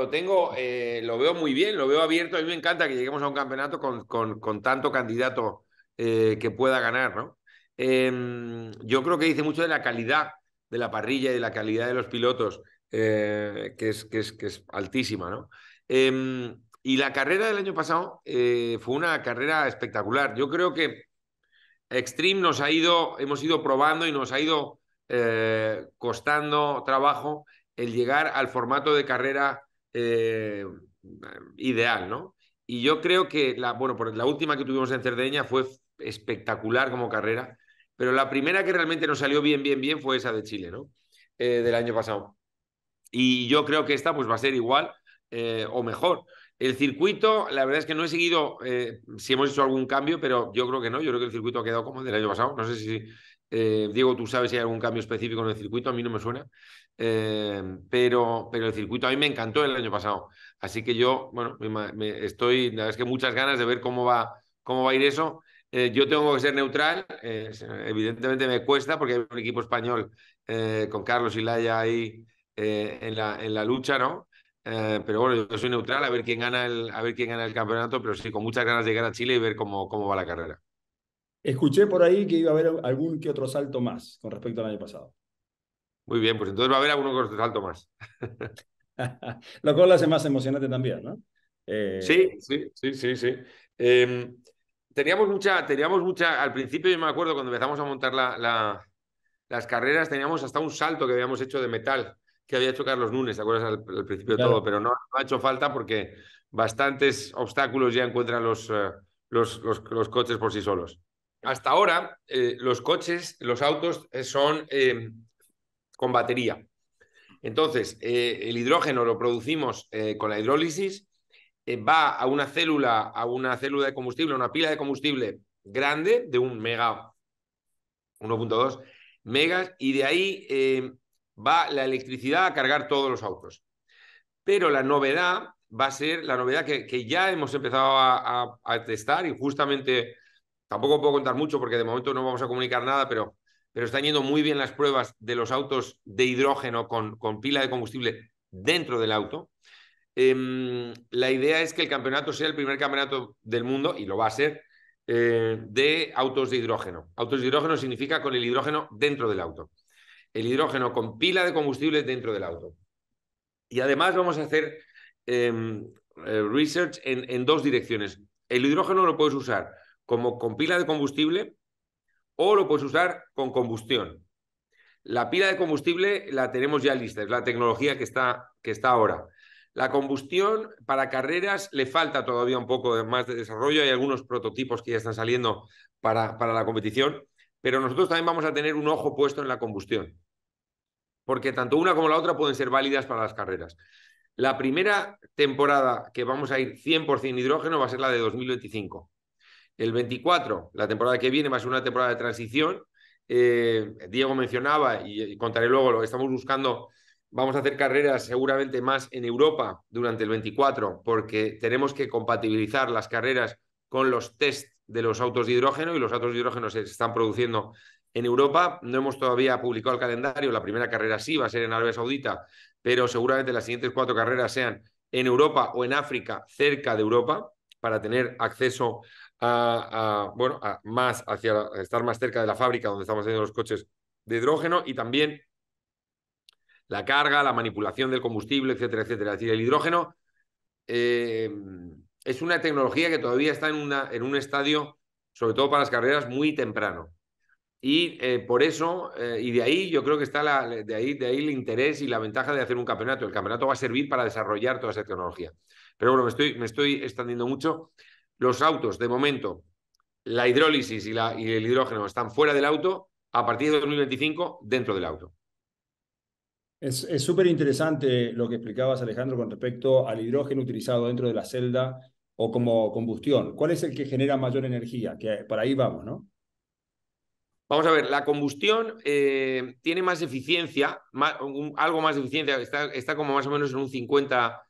lo tengo, eh, lo veo muy bien, lo veo abierto. A mí me encanta que lleguemos a un campeonato con, con, tanto candidato eh, que pueda ganar, em, yo creo que dice mucho de la calidad de la parrilla y de la calidad de los pilotos, eh, que, es, que, que es altísima, ¿no? Em, y la carrera del año pasado fue una carrera espectacular. Yo creo que Extreme nos ha ido, hemos ido probando y nos ha ido costando trabajo el llegar al formato de carrera eh, ideal, ¿no? Y yo creo que, la, bueno, por la última que tuvimos en Cerdeña fue espectacular como carrera, pero la primera que realmente nos salió bien, bien, bien fue esa de Chile, ¿no? Eh, del año pasado. Y yo creo que esta pues va a ser igual eh, o mejor. El circuito, la verdad es que no he seguido si hemos hecho algún cambio, pero yo creo que no. Yo creo que el circuito ha quedado como el del año pasado. No sé si, Diego, tú sabes si hay algún cambio específico en el circuito. A mí no me suena. Eh, pero, pero el circuito a mí me encantó el año pasado. Así que yo, bueno, estoy, la verdad es que muchas ganas de ver cómo va, cómo va a ir eso. Eh, yo tengo que ser neutral, eh, evidentemente me cuesta porque hay un equipo español con Carlos y Laya ahí en la, en, la, lucha, ¿no? pero bueno, yo soy neutral a ver quién gana el, a ver quién gana el campeonato, pero sí, con muchas ganas de llegar a Chile y ver cómo, cómo va la carrera. Escuché por ahí que iba a haber algún que otro salto más con respecto al año pasado. Muy bien, pues entonces va a haber alguno algún salto más. Lo cual lo hace más emocionante también, ¿no? Sí, sí, sí, sí, sí. teníamos mucha, teníamos mucha, al principio yo me acuerdo cuando empezamos a montar la, las carreras, teníamos hasta un salto que habíamos hecho de metal que había hecho Carlos Nunes, ¿te acuerdas al, principio de todo? Pero no, ha hecho falta porque bastantes obstáculos ya encuentran los, los, los, coches por sí solos. Hasta ahora, los coches, los autos son con batería. Entonces, eh, el hidrógeno lo producimos eh, con la hidrólisis, eh, va a una célula, a una célula de combustible, a una pila de combustible grande de un mega, 1.2 megas, y de ahí va la electricidad a cargar todos los autos. Pero la novedad va a ser la novedad que, ya hemos empezado a testar y justamente, tampoco puedo contar mucho porque de momento no vamos a comunicar nada, pero pero están yendo muy bien las pruebas de los autos de hidrógeno con, pila de combustible dentro del auto. Em, la idea es que el campeonato sea el primer campeonato del mundo, y lo va a ser, eh, de autos de hidrógeno. Autos de hidrógeno significa con el hidrógeno dentro del auto. El hidrógeno con pila de combustible dentro del auto. Y además vamos a hacer em, eh, research en, en dos direcciones. El hidrógeno lo puedes usar como con pila de combustible o lo puedes usar con combustión. La pila de combustible la tenemos ya lista, es la tecnología que está, que está ahora. La combustión para carreras le falta todavía un poco más de desarrollo, hay algunos prototipos que ya están saliendo para, para la competición, pero nosotros también vamos a tener un ojo puesto en la combustión, porque tanto una como la otra pueden ser válidas para las carreras. La primera temporada que vamos a ir 100% hidrógeno va a ser la de 2025 el 24, la temporada que viene, va a ser una temporada de transición. Eh, Diego mencionaba, y, contaré luego lo que estamos buscando, vamos a hacer carreras seguramente más en Europa durante el 24, porque tenemos que compatibilizar las carreras con los test de los autos de hidrógeno, y los autos de hidrógeno se están produciendo en Europa. No hemos todavía publicado el calendario, la primera carrera sí va a ser en Arabia Saudita, pero seguramente las siguientes cuatro carreras sean en Europa o en África, cerca de Europa, para tener acceso a, bueno, más hacia estar más cerca de la fábrica donde estamos haciendo los coches de hidrógeno y también la carga, la manipulación del combustible, etcétera, etcétera. Es decir, el hidrógeno eh, es una tecnología que todavía está en, una, en un estadio, sobre todo para las carreras, muy temprano. Y eh, por eso, eh, y de ahí yo creo que está de, ahí, de ahí el interés y la ventaja de hacer un campeonato. El campeonato va a servir para desarrollar toda esa tecnología. Pero bueno, me estoy, me estoy extendiendo mucho los autos, de momento, la hidrólisis y, el hidrógeno están fuera del auto, a partir de 2025 dentro del auto. Es súper interesante lo que explicabas, Alejandro, con respecto al hidrógeno utilizado dentro de la celda o como combustión. ¿Cuál es el que genera mayor energía? Que por ahí vamos, ¿no? Vamos a ver, la combustión eh, tiene más eficiencia, algo más de eficiencia, está, como más o menos en un 50,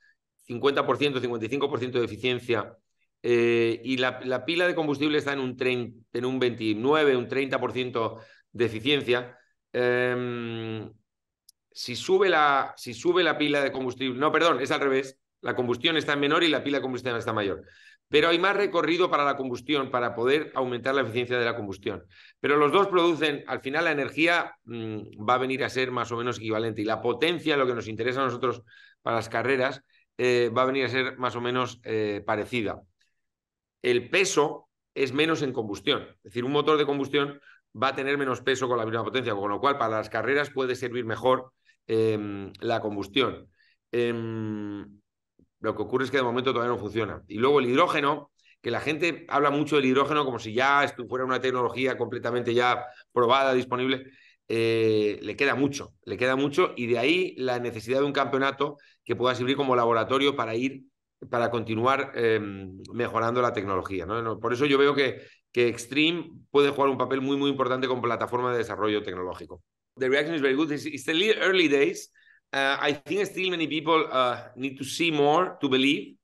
50% 55% de eficiencia eh, y la, pila de combustible está en un, 29, un 30% de eficiencia. Em, si, sube la, si sube la pila de combustible, no, perdón, es al revés, la combustión está menor y la pila de combustible está mayor. Pero hay más recorrido para la combustión, para poder aumentar la eficiencia de la combustión. Pero los dos producen, al final la energía mm, va a venir a ser más o menos equivalente y la potencia, lo que nos interesa a nosotros para las carreras, eh, va a venir a ser más o menos eh, parecida el peso es menos en combustión. Es decir, un motor de combustión va a tener menos peso con la misma potencia, con lo cual para las carreras puede servir mejor em, la combustión. Em, lo que ocurre es que de momento todavía no funciona. Y luego el hidrógeno, que la gente habla mucho del hidrógeno como si ya estuviera fuera una tecnología completamente ya probada, disponible. Eh, le queda mucho, le queda mucho y de ahí la necesidad de un campeonato que pueda servir como laboratorio para ir para continuar eh, mejorando la tecnología. ¿no? Por eso yo veo que, que Extreme puede jugar un papel muy, muy importante como plataforma de desarrollo tecnológico. The reaction is very good. It's, it's the early days. Uh, I think still many people uh, need to see more to believe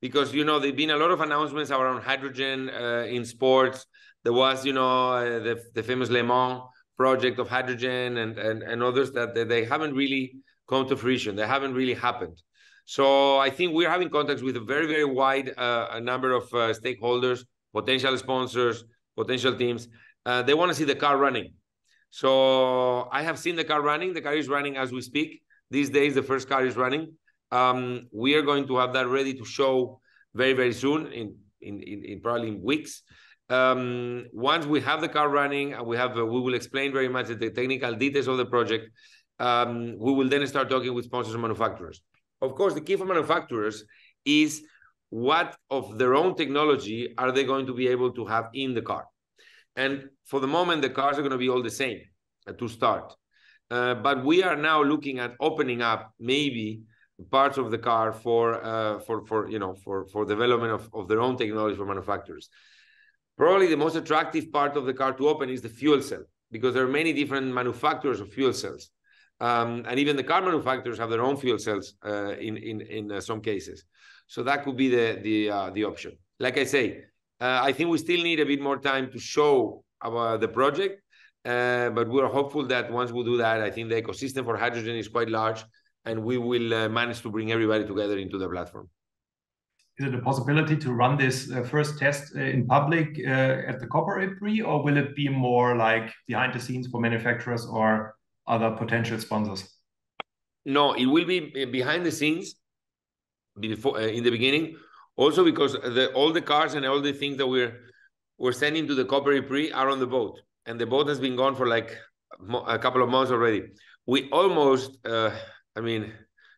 because, you know, there've been a lot of announcements around hydrogen uh, in sports. There was, you know, uh, the, the famous Le Mans project of hydrogen and, and, and others that they haven't really come to fruition. They haven't really happened. So I think we're having contacts with a very, very wide uh, number of uh, stakeholders, potential sponsors, potential teams. Uh, they want to see the car running. So I have seen the car running. The car is running as we speak. These days, the first car is running. Um, we are going to have that ready to show very, very soon, in, in, in, in probably in weeks. Um, once we have the car running, and we have, uh, we will explain very much the technical details of the project. Um, we will then start talking with sponsors and manufacturers of course, the key for manufacturers is what of their own technology are they going to be able to have in the car? And for the moment, the cars are going to be all the same uh, to start. Uh, but we are now looking at opening up maybe parts of the car for uh, for for you know for for development of, of their own technology for manufacturers. Probably the most attractive part of the car to open is the fuel cell because there are many different manufacturers of fuel cells. Um, and even the car manufacturers have their own fuel cells uh, in in in uh, some cases. So that could be the the uh, the option. Like I say, uh, I think we still need a bit more time to show about the project, uh, but we're hopeful that once we do that, I think the ecosystem for hydrogen is quite large, and we will uh, manage to bring everybody together into the platform. Is it a possibility to run this first test in public at the Copper IPRI, or will it be more like behind the scenes for manufacturers or other potential sponsors? No, it will be eh, behind the scenes before uh, in the beginning. Also, because the, all the cars and all the things that we're we're sending to the Copper Prix are on the boat, and the boat has been gone for like a couple of months already. We almost, uh, I mean,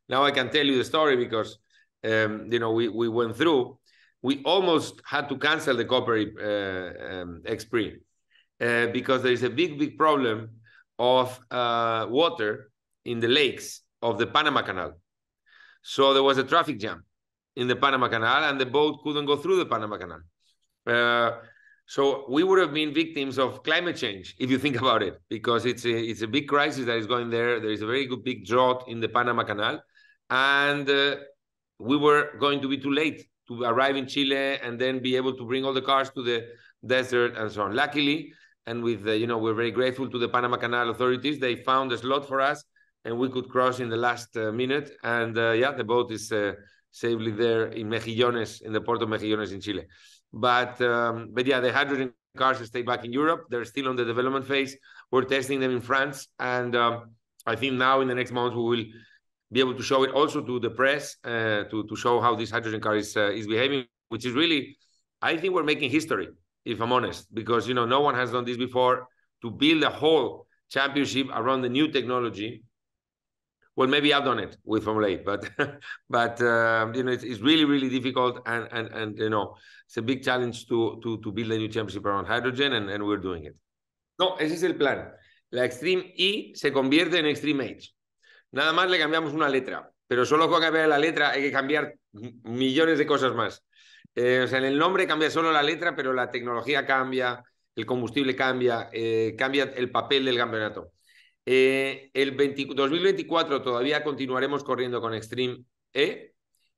now I can tell you the story because um, you know we we went through. We almost had to cancel the Copper uh, um, X Prix uh, because there is a big big problem of uh, water in the lakes of the Panama Canal. So there was a traffic jam in the Panama Canal, and the boat couldn't go through the Panama Canal. Uh, so we would have been victims of climate change if you think about it, because it's a, it's a big crisis that is going there. There is a very good big drought in the Panama Canal, and uh, we were going to be too late to arrive in Chile and then be able to bring all the cars to the desert and so on. Luckily, and with the, uh, you know we're very grateful to the Panama Canal authorities. They found a slot for us, and we could cross in the last uh, minute. And uh, yeah, the boat is uh, safely there in Mejillones, in the port of Mejillones in Chile. But um, but yeah, the hydrogen cars stay back in Europe. They're still on the development phase. We're testing them in France, and um, I think now in the next months we will be able to show it also to the press uh, to to show how this hydrogen car is uh, is behaving, which is really, I think we're making history if I'm honest, because you know no one has done this before to build a whole championship around the new technology. Well, maybe I've done it with Formula 8, but but um, you know it's, it's, really really difficult and and and you know it's a big challenge to to to build a new championship around hydrogen and and we're doing it. No, ese es el plan. La Extreme E se convierte en Extreme H. Nada más le cambiamos una letra, pero solo con cambiar la letra hay que cambiar millones de cosas más. Eh, o sea, en el nombre cambia solo la letra, pero la tecnología cambia, el combustible cambia, eh, cambia el papel del campeonato. En eh, el 2024 todavía continuaremos corriendo con Extreme E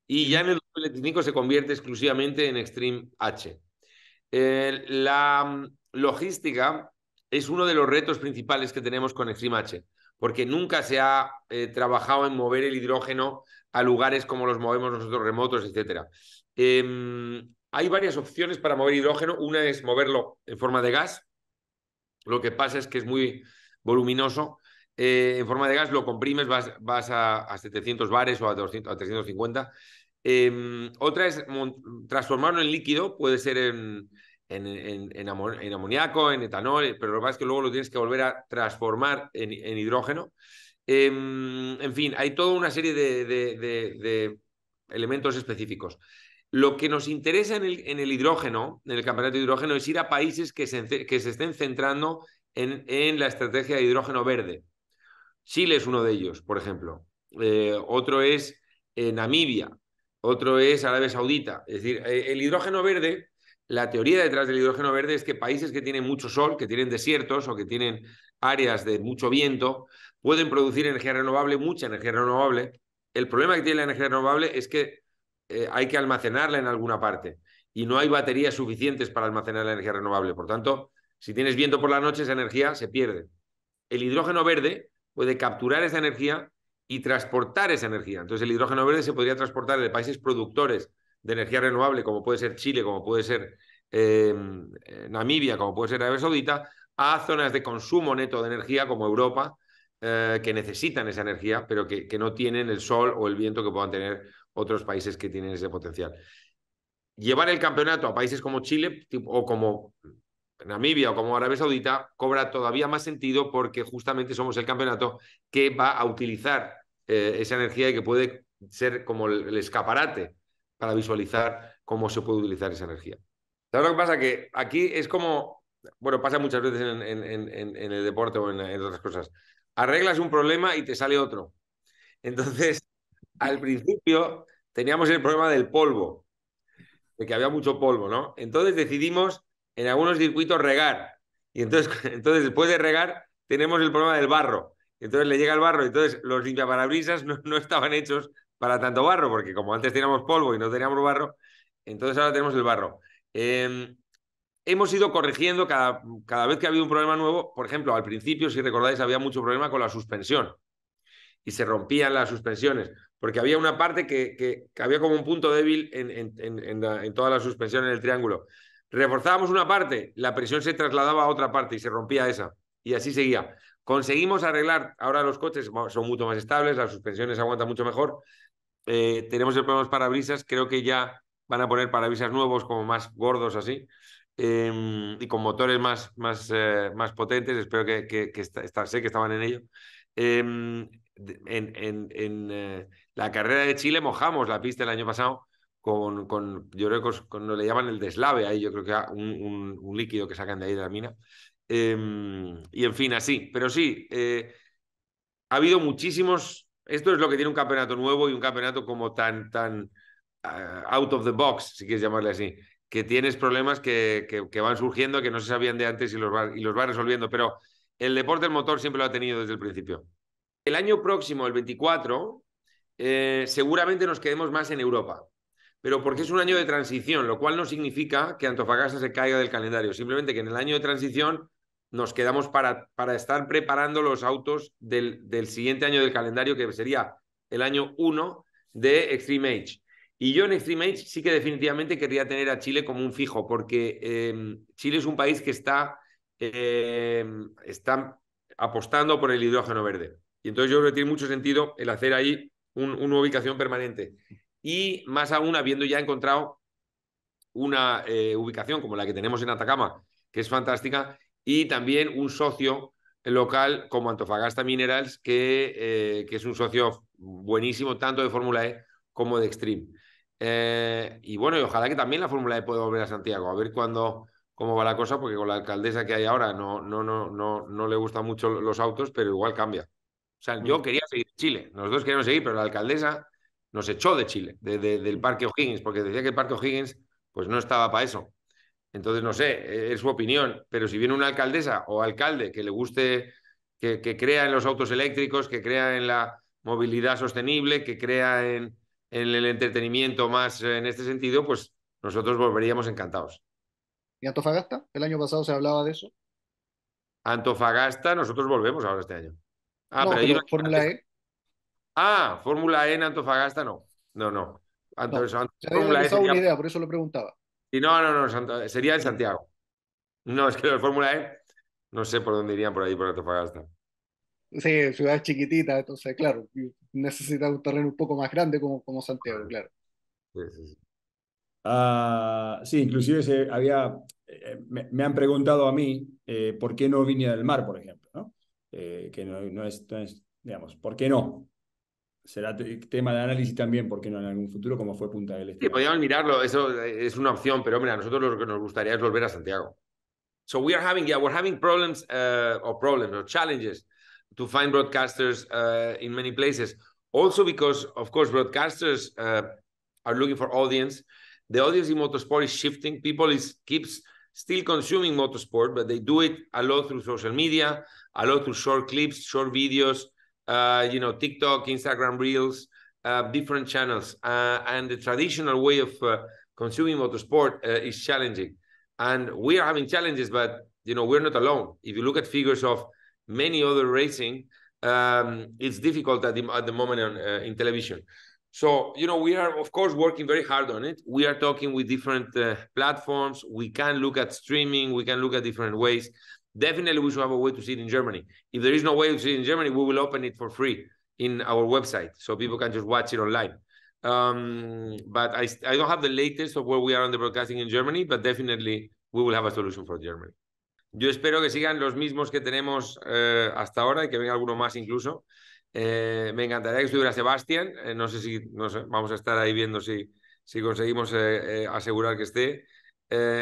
y ya en el 2025 se convierte exclusivamente en Extreme H. la mm, logística es uno de los retos principales que tenemos con Extreme H porque nunca se ha eh, trabajado en mover el hidrógeno a lugares como los movemos nosotros remotos, etc. Em, hay varias opciones para mover hidrógeno. Una es moverlo en forma de gas. Lo que pasa es que es muy voluminoso. Eh, en forma de gas lo comprimes, vas, a, 700 bares o a, a 350. Em, otra es transformarlo en líquido, puede ser en, en, en, amoníaco, en etanol, pero lo que pasa es que luego lo tienes que volver a transformar en, hidrógeno. Em, en fin, hay toda una serie de, de, elementos específicos. Lo que nos interesa en el, hidrógeno, en el campeonato de hidrógeno, es ir a países que se, estén centrando en, la estrategia de hidrógeno verde. Chile es uno de ellos, por ejemplo. Eh, otro es eh, Namibia, otro es Arabia Saudita. Es decir, eh, el hidrógeno verde la teoría detrás del hidrógeno verde es que países que tienen mucho sol, que tienen desiertos o que tienen áreas de mucho viento, pueden producir energía renovable, mucha energía renovable. El problema que tiene la energía renovable es que eh, hay que almacenarla en alguna parte y no hay baterías suficientes para almacenar la energía renovable. Por tanto, si tienes viento por la noche, esa energía se pierde. El hidrógeno verde puede capturar esa energía y transportar esa energía. Entonces, el hidrógeno verde se podría transportar de países productores de energía renovable, como puede ser Chile, como puede ser em, eh, Namibia, como puede ser Arabia Saudita, a zonas de consumo neto de energía como Europa, eh, que necesitan esa energía, pero que, que, no tienen el sol o el viento que puedan tener otros países que tienen ese potencial. Llevar el campeonato a países como Chile o como Namibia o como Arabia Saudita cobra todavía más sentido porque justamente somos el campeonato que va a utilizar eh, esa energía y que puede ser como el escaparate para visualizar cómo se puede utilizar esa energía. ¿Sabes lo que pasa? Que aquí es como, bueno, pasa muchas veces en, el deporte o en, otras cosas. Arreglas un problema y te sale otro. Entonces, al principio teníamos el problema del polvo, de que había mucho polvo, ¿no? Entonces decidimos en algunos circuitos regar. Y entonces, entonces después de regar, tenemos el problema del barro. Entonces le llega el barro, entonces los limpiaparabrisas no estaban hechos para tanto barro, porque como antes teníamos polvo y no teníamos barro, entonces ahora tenemos el barro. Em, hemos ido corrigiendo cada, cada vez que ha habido un problema nuevo. Por ejemplo, al principio, si recordáis, había mucho problema con la suspensión y se rompían las suspensiones, porque había una parte que, que, había como un punto débil en, en, en, en toda la suspensión en el triángulo. Reforzábamos una parte, la presión se trasladaba a otra parte y se rompía esa. Y así seguía. Conseguimos arreglar, ahora los coches son mucho más estables, las suspensiones aguantan mucho mejor, eh, tenemos el problema de los parabrisas, creo que ya van a poner parabrisas nuevos, como más gordos así, em, y con motores más, más, eh, más potentes, espero que, que, sé que estaban en ello. Em, en, eh, la carrera de Chile mojamos la pista el año pasado con, con yo creo que le llaman el deslave ahí, yo creo que un líquido que sacan de ahí de la mina. Em, y en fin, así, pero sí, ha habido muchísimos esto es lo que tiene un campeonato nuevo y un campeonato como tan, tan ah, out of the box, si quieres llamarle así, que tienes problemas que, que, van surgiendo, que no se sabían de antes y los, va, y los va resolviendo, pero el deporte del motor siempre lo ha tenido desde el principio. El año próximo, el 24, eh, seguramente nos quedemos más en Europa, pero porque es un año de transición, lo cual no significa que Antofagasta se caiga del calendario, simplemente que en el año de transición nos quedamos para, para estar preparando los autos del, del, siguiente año del calendario, que sería el año 1 de Extreme Age. Y yo en Extreme Age sí que definitivamente querría tener a Chile como un fijo, porque em, Chile es un país que está, em, está apostando por el hidrógeno verde. Y entonces yo creo que tiene mucho sentido el hacer ahí una ubicación permanente. Y más aún habiendo ya encontrado una eh, ubicación como la que tenemos en Atacama, que es fantástica, y también un socio local como Antofagasta Minerals, que, eh, que es un socio buenísimo tanto de Fórmula E como de Extreme. Eh, y bueno, y ojalá que también la Fórmula E pueda volver a Santiago, a ver cuándo cómo va la cosa, porque con la alcaldesa que hay ahora no, no, no, no, no le gustan mucho los autos, pero igual cambia. O sea, yo mm. quería seguir en Chile, nosotros queríamos seguir, pero la alcaldesa nos echó de Chile, de, del Parque O'Higgins, porque decía que el Parque O'Higgins pues no estaba para eso. Entonces, no sé, e-, es su opinión, pero si viene una alcaldesa o alcalde que le guste, que, crea en los autos eléctricos, que crea en la movilidad sostenible, que crea en, el entretenimiento más eh, en este sentido, pues nosotros volveríamos encantados. ¿Y Antofagasta? El año pasado se hablaba de eso. Antofagasta, nosotros volvemos ahora este año. Ah, pero, Fórmula E. Ah, Fórmula E en Antofagasta no. No, no. Antofagasta no e una idea, por eso lo preguntaba. Y no, no, no, sería en Santiago. No, es que la Fórmula E, no sé por dónde irían por ahí, por Antofagasta. Sí, ciudad chiquitita, entonces, claro, necesita un terreno un poco más grande como, como Santiago, claro. Sí, ah, inclusive se había, eh, me, han preguntado a mí eh, por qué no vinía del Mar, por ejemplo, ¿no? Eh, que no, es, digamos, ¿por qué no? será tema de análisis también, porque no en algún futuro, como fue Punta del Este. Sí, podríamos mirarlo, eso es una opción, pero mira, nosotros lo que nos gustaría es volver a Santiago. So we are having, yeah, we're having problems uh, or problems or challenges to find broadcasters uh, in many places. Also because, of course, broadcasters uh, are looking for audience. The audience in motorsport is shifting. People is keeps still consuming motorsport, but they do it a lot through social media, a lot through short clips, short videos, Uh, you know, TikTok, Instagram Reels, uh, different channels. Uh, and the traditional way of uh, consuming motorsport uh, is challenging. And we are having challenges, but, you know, we're not alone. If you look at figures of many other racing, um, it's difficult at the, at the moment on, in television. So, you know, we are, of course, working very hard on it. We are talking with different platforms. We can look at streaming. We can look at different ways Definitely, we should have a way to see it in Germany. If there is no way to see it in Germany, we will open it for free in our website so people can just watch it online. Um, but I, I don't have the latest of where we are on the broadcasting in Germany, but definitely we will have a solution for Germany. Yo espero que sigan los mismos que tenemos eh, hasta ahora y que venga alguno más incluso. Eh, me encantaría que estuviera Sebastián. Eh, no sé si no sé, vamos a estar ahí viendo si, si conseguimos asegurar que esté.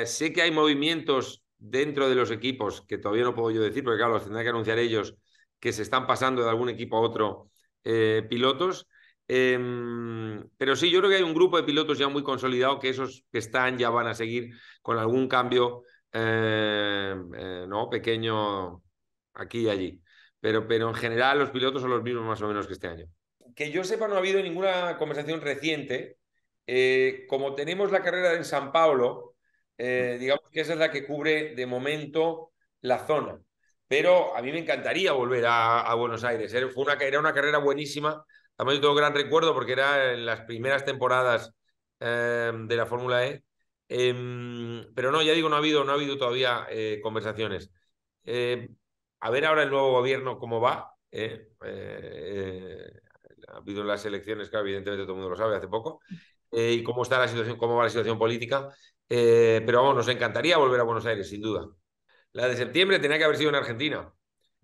sé que hay movimientos dentro de los equipos, que todavía no puedo yo decir, porque claro, los tendrán que anunciar ellos, que se están pasando de algún equipo a otro eh, pilotos. Em, pero sí, yo creo que hay un grupo de pilotos ya muy consolidado que esos que están ya van a seguir con algún cambio em, eh, no pequeño aquí y allí. Pero, pero en general los pilotos son los mismos más o menos que este año. Que yo sepa, no ha habido ninguna conversación reciente. Eh, como tenemos la carrera en San Pablo... Eh, digamos que esa es la que cubre de momento la zona. Pero a mí me encantaría volver a, Buenos Aires. Era, una, carrera buenísima. también yo tengo gran recuerdo porque era en las primeras temporadas eh, de la Fórmula E. Em, pero no, ya digo, no ha habido, no ha habido todavía eh, conversaciones. Em, a ver ahora el nuevo gobierno cómo va. ha habido las elecciones, que claro, evidentemente todo el mundo lo sabe hace poco. y cómo está la situación, cómo va la situación política eh, pero vamos, nos encantaría volver a Buenos Aires, sin duda. La de septiembre tenía que haber sido en Argentina.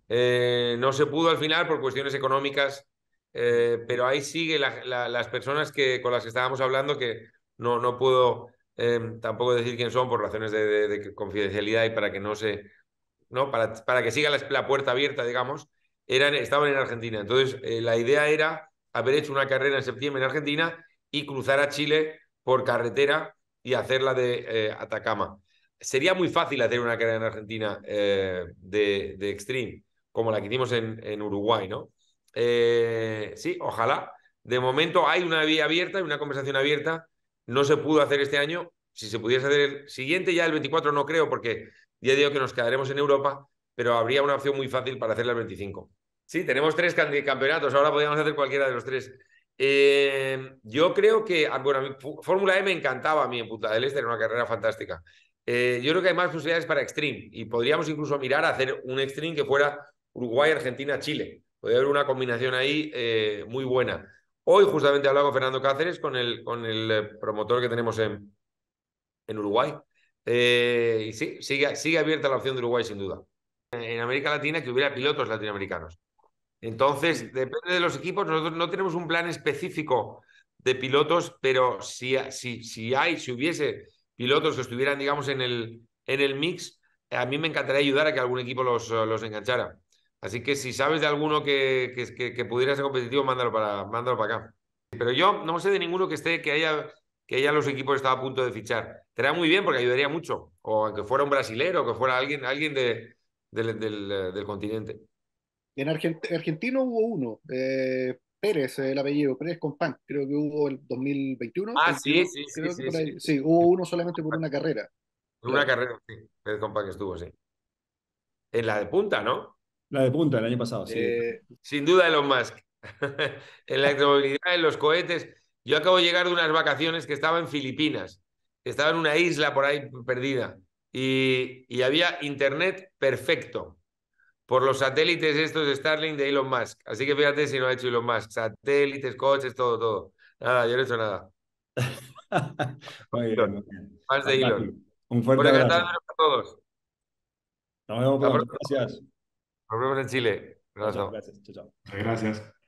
Eh, no se pudo al final por cuestiones económicas, eh, pero ahí sigue las personas que, con las que estábamos hablando, que no, no puedo tampoco decir quién son por razones de, confidencialidad y para que no se. ¿no? Para, para que siga la, puerta abierta, digamos, eran, estaban en Argentina. Entonces, la idea era haber hecho una carrera en septiembre en Argentina y cruzar a Chile por carretera y hacerla de eh, Atacama. Sería muy fácil hacer una carrera en Argentina eh, de, Extreme, como la que hicimos en, Uruguay, ¿no? Eh, sí, ojalá. De momento hay una vía abierta, y una conversación abierta. No se pudo hacer este año. Si se pudiese hacer el siguiente, ya el 24 no creo, porque ya digo que nos quedaremos en Europa, pero habría una opción muy fácil para hacerla el 25. Sí, tenemos tres campeonatos. Ahora podríamos hacer cualquiera de los tres. Eh, yo creo que, ah, bueno, Fórmula E me encantaba a mí en Puta del Este, era una carrera fantástica. Eh, yo creo que hay más posibilidades para Extreme y podríamos incluso mirar a hacer un Extreme que fuera Uruguay, Argentina, Chile. Podría haber una combinación ahí eh, muy buena. Hoy justamente hablaba con Fernando Cáceres, con el, con el promotor que tenemos en, en Uruguay. y sí, sigue, sigue abierta la opción de Uruguay sin duda. En América Latina que hubiera pilotos latinoamericanos. Entonces, depende de los equipos, nosotros no tenemos un plan específico de pilotos, pero si, si, hay, si hubiese pilotos que estuvieran, digamos, en el, en el mix, a mí me encantaría ayudar a que algún equipo los, enganchara. Así que si sabes de alguno que, que, pudiera ser competitivo, mándalo para, mándalo para acá. Pero yo no sé de ninguno que esté, que haya, que haya los equipos estaba a punto de fichar. Será muy bien porque ayudaría mucho. O aunque fuera un brasilero, que fuera alguien, alguien del continente. En Argentino hubo uno, eh, Pérez, el apellido, Pérez Compán, creo que hubo el 2021. Ah, sí, sí, sí, sí, hubo uno solamente por una carrera. Por Una carrera, sí, Pérez Compán estuvo, sí. En la de punta, ¿no? La de punta, el año pasado, sí. Eh, Sin duda Elon Musk. en la electromovilidad, en los cohetes. Yo acabo de llegar de unas vacaciones que estaba en Filipinas. Estaba en una isla por ahí perdida. Y, y había internet perfecto por los satélites estos de Starlink de Elon Musk. Así que fíjate si no ha hecho Elon Musk. Satélites, coches, todo, todo. Nada, yo no he hecho nada. Más de Elon. Un fuerte abrazo. a todos. Nos vemos Gracias. Nos vemos en Chile. Gracias. Chao, chao. Gracias.